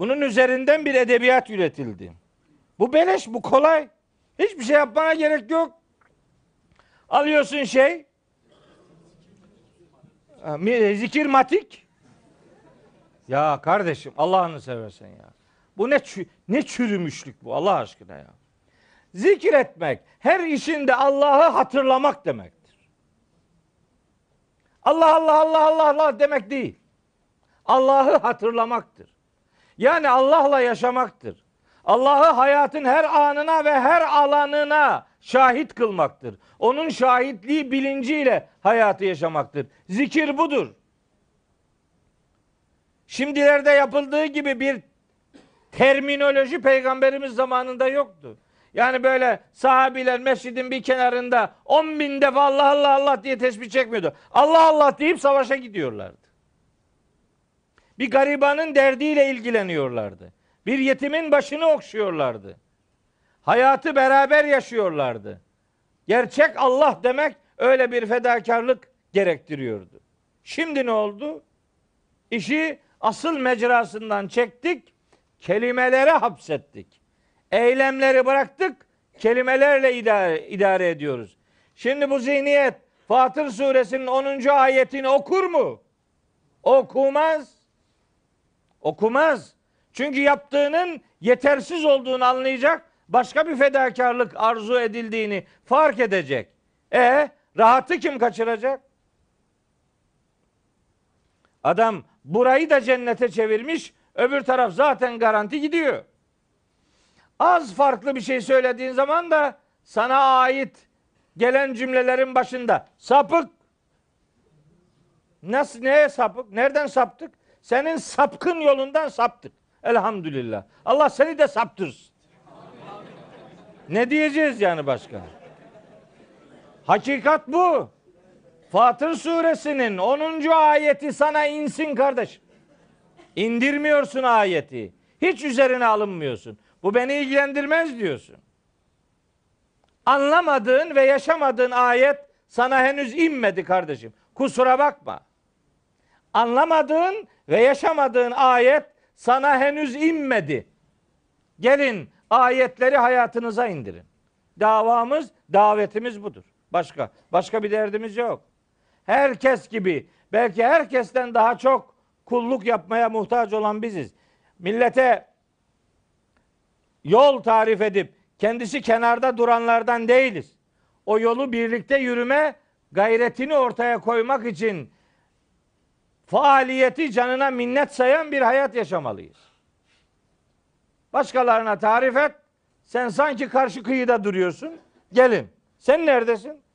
Bunun üzerinden bir edebiyat üretildi. Bu beleş, bu kolay. Hiçbir şey yapmana gerek yok. Alıyorsun şey, e, zikir matik. Ya kardeşim Allah'ını seversen ya. Bu ne ne çürümüşlük bu Allah aşkına ya. Zikir etmek her işinde Allah'ı hatırlamak demektir. Allah Allah Allah Allah Allah demek değil. Allah'ı hatırlamaktır. Yani Allah'la yaşamaktır. Allah'ı hayatın her anına ve her alanına şahit kılmaktır. Onun şahitliği bilinciyle hayatı yaşamaktır. Zikir budur. Şimdilerde yapıldığı gibi bir terminoloji peygamberimiz zamanında yoktu. Yani böyle sahabiler mescidin bir kenarında 10 bin defa Allah Allah Allah diye tesbih çekmiyordu. Allah Allah deyip savaşa gidiyorlardı. Bir garibanın derdiyle ilgileniyorlardı. Bir yetimin başını okşuyorlardı. Hayatı beraber yaşıyorlardı. Gerçek Allah demek öyle bir fedakarlık gerektiriyordu. Şimdi ne oldu? İşi asıl mecrasından çektik, kelimelere hapsettik. Eylemleri bıraktık, kelimelerle idare, idare ediyoruz. Şimdi bu zihniyet Fatır suresinin 10. ayetini okur mu? Okumaz. Okumaz. Çünkü yaptığının yetersiz olduğunu anlayacak, başka bir fedakarlık arzu edildiğini fark edecek. E rahatı kim kaçıracak? Adam burayı da cennete çevirmiş, öbür taraf zaten garanti gidiyor. Az farklı bir şey söylediğin zaman da sana ait gelen cümlelerin başında sapık nasıl neye sapık? Nereden saptık? Senin sapkın yolundan saptık. Elhamdülillah. Allah seni de saptırsın. Ne diyeceğiz yani başka? Hakikat bu. Fatır suresinin 10. ayeti sana insin kardeş. İndirmiyorsun ayeti. Hiç üzerine alınmıyorsun. Bu beni ilgilendirmez diyorsun. Anlamadığın ve yaşamadığın ayet sana henüz inmedi kardeşim. Kusura bakma anlamadığın ve yaşamadığın ayet sana henüz inmedi. Gelin ayetleri hayatınıza indirin. Davamız, davetimiz budur. Başka, başka bir derdimiz yok. Herkes gibi, belki herkesten daha çok kulluk yapmaya muhtaç olan biziz. Millete yol tarif edip kendisi kenarda duranlardan değiliz. O yolu birlikte yürüme gayretini ortaya koymak için faaliyeti canına minnet sayan bir hayat yaşamalıyız. Başkalarına tarif et. Sen sanki karşı kıyıda duruyorsun. Gelin. Sen neredesin?